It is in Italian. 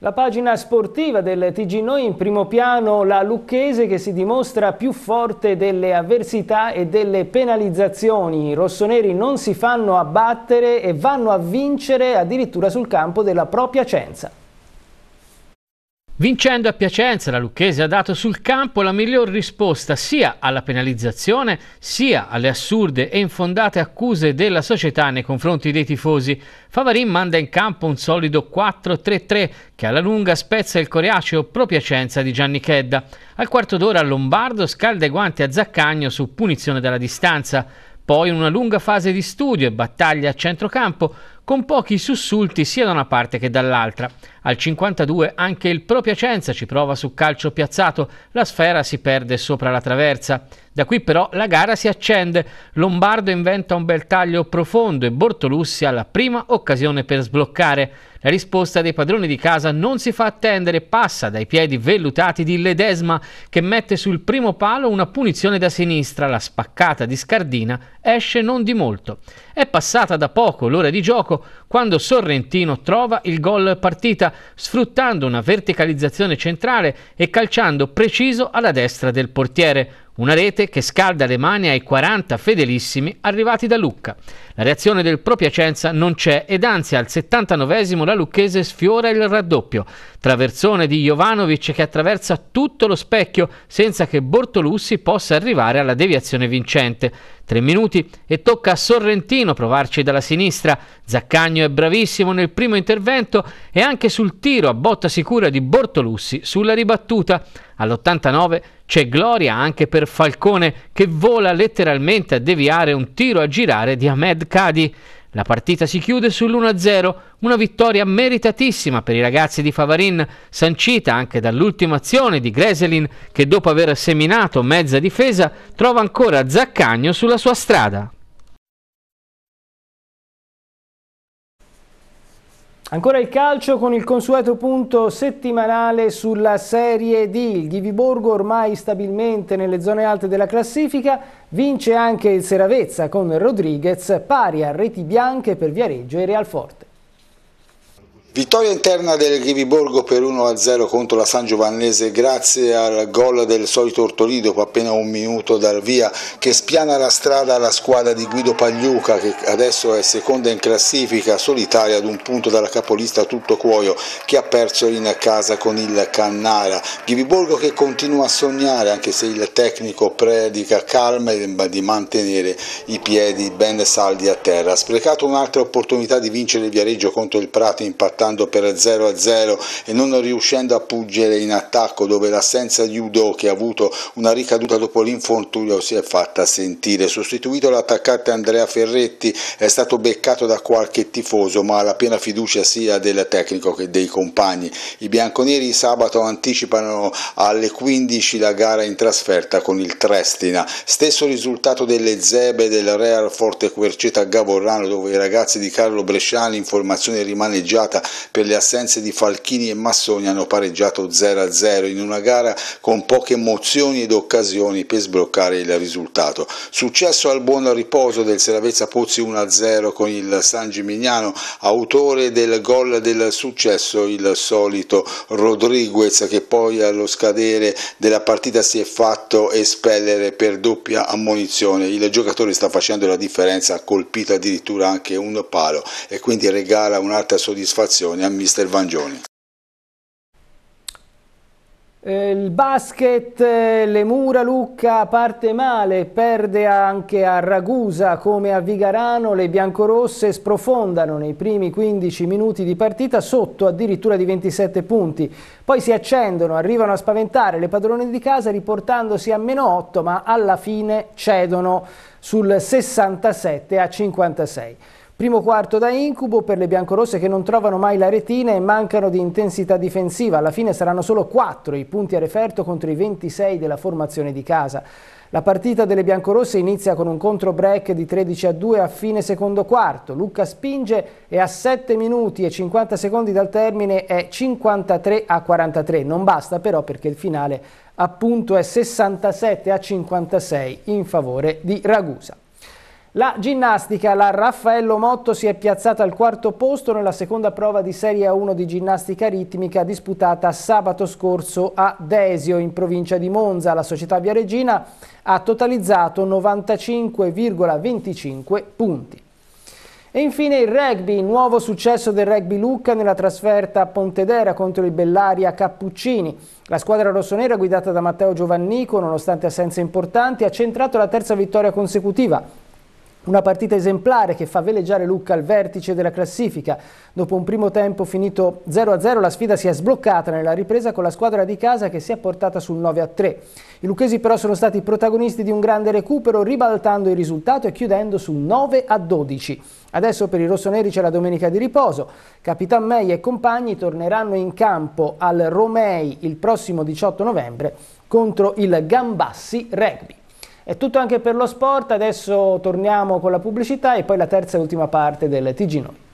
La pagina sportiva del TG Noi in primo piano la Lucchese che si dimostra più forte delle avversità e delle penalizzazioni. I rossoneri non si fanno abbattere e vanno a vincere addirittura sul campo della propria Cenza. Vincendo a Piacenza, la Lucchese ha dato sul campo la miglior risposta sia alla penalizzazione sia alle assurde e infondate accuse della società nei confronti dei tifosi. Favarin manda in campo un solido 4-3-3 che alla lunga spezza il coriaceo pro Piacenza di Gianni Chedda. Al quarto d'ora Lombardo scalda i guanti a Zaccagno su punizione dalla distanza. Poi una lunga fase di studio e battaglia a centrocampo con pochi sussulti sia da una parte che dall'altra. Al 52 anche il Pro Piacenza ci prova su calcio piazzato, la sfera si perde sopra la traversa. Da qui però la gara si accende, Lombardo inventa un bel taglio profondo e Bortolussi ha la prima occasione per sbloccare. La risposta dei padroni di casa non si fa attendere, passa dai piedi vellutati di Ledesma che mette sul primo palo una punizione da sinistra, la spaccata di Scardina esce non di molto. È passata da poco l'ora di gioco quando Sorrentino trova il gol partita sfruttando una verticalizzazione centrale e calciando preciso alla destra del portiere. Una rete che scalda le mani ai 40 fedelissimi arrivati da Lucca. La reazione del Pro Piacenza non c'è ed anzi al 79esimo la Lucchese sfiora il raddoppio. Traversone di Jovanovic che attraversa tutto lo specchio senza che Bortolussi possa arrivare alla deviazione vincente. Tre minuti e tocca a Sorrentino provarci dalla sinistra. Zaccagno è bravissimo nel primo intervento e anche sul tiro a botta sicura di Bortolussi sulla ribattuta all'89 c'è gloria anche per Falcone che vola letteralmente a deviare un tiro a girare di Ahmed Kadi. La partita si chiude sull'1-0, una vittoria meritatissima per i ragazzi di Favarin, sancita anche dall'ultima azione di Greselin che dopo aver seminato mezza difesa trova ancora Zaccagno sulla sua strada. Ancora il calcio con il consueto punto settimanale sulla Serie D. Il Ghiviborgo ormai stabilmente nelle zone alte della classifica, vince anche il Seravezza con Rodriguez, pari a reti bianche per Viareggio e Real Forte. Vittoria interna del Ghiviborgo per 1-0 contro la San Giovannese grazie al gol del solito Ortolì dopo appena un minuto dal via che spiana la strada alla squadra di Guido Pagliuca che adesso è seconda in classifica solitaria ad un punto dalla capolista Tutto Cuoio che ha perso in casa con il Cannara. Ghiviborgo che continua a sognare anche se il tecnico predica calma e di mantenere i piedi ben saldi a terra. Ha sprecato un'altra opportunità di vincere il Viareggio contro il Prato in partita lottando per 0-0 e non riuscendo a pungere in attacco dove l'assenza di Udo che ha avuto una ricaduta dopo l'infortunio si è fatta sentire. Sostituito l'attaccante Andrea Ferretti è stato beccato da qualche tifoso ma ha la piena fiducia sia del tecnico che dei compagni. I bianconeri sabato anticipano alle 15 la gara in trasferta con il Trestina. Stesso risultato delle Zebe del Real Forte Querceta a Gavorrano dove i ragazzi di Carlo Bresciani in formazione rimaneggiata per le assenze di Falchini e Massoni hanno pareggiato 0-0 in una gara con poche emozioni ed occasioni per sbloccare il risultato. Successo al buon riposo del Seravezza Pozzi 1-0 con il San Gimignano, autore del gol del successo il solito Rodriguez che poi allo scadere della partita si è fatto espellere per doppia ammonizione. Il giocatore sta facendo la differenza, ha colpito addirittura anche un palo e quindi regala un'altra soddisfazione motivazioni a mister Vangioni. Eh, il basket, eh, le mura Lucca parte male, perde anche a Ragusa come a Vigarano, le biancorosse sprofondano nei primi 15 minuti di partita sotto addirittura di 27 punti, poi si accendono, arrivano a spaventare le padrone di casa riportandosi a meno 8 ma alla fine cedono sul 67 a 56. Primo quarto da incubo per le biancorosse che non trovano mai la retina e mancano di intensità difensiva. Alla fine saranno solo 4 i punti a referto contro i 26 della formazione di casa. La partita delle biancorosse inizia con un contro break di 13 a 2 a fine secondo quarto. Lucca spinge e a 7 minuti e 50 secondi dal termine è 53 a 43. Non basta però perché il finale appunto è 67 a 56 in favore di Ragusa. La ginnastica, la Raffaello Motto si è piazzata al quarto posto nella seconda prova di Serie 1 di ginnastica ritmica disputata sabato scorso a Desio in provincia di Monza. La società viareggina ha totalizzato 95,25 punti. E infine il rugby, nuovo successo del rugby Lucca nella trasferta a Pontedera contro il Bellaria Cappuccini. La squadra rossonera guidata da Matteo Giovannico, nonostante assenze importanti, ha centrato la terza vittoria consecutiva una partita esemplare che fa veleggiare Lucca al vertice della classifica. Dopo un primo tempo finito 0-0 la sfida si è sbloccata nella ripresa con la squadra di casa che si è portata sul 9-3. I lucchesi però sono stati protagonisti di un grande recupero ribaltando il risultato e chiudendo sul 9-12. Adesso per i rossoneri c'è la domenica di riposo. Capitan May e compagni torneranno in campo al Romei il prossimo 18 novembre contro il Gambassi Rugby. È tutto anche per lo sport, adesso torniamo con la pubblicità e poi la terza e ultima parte del TG Noi.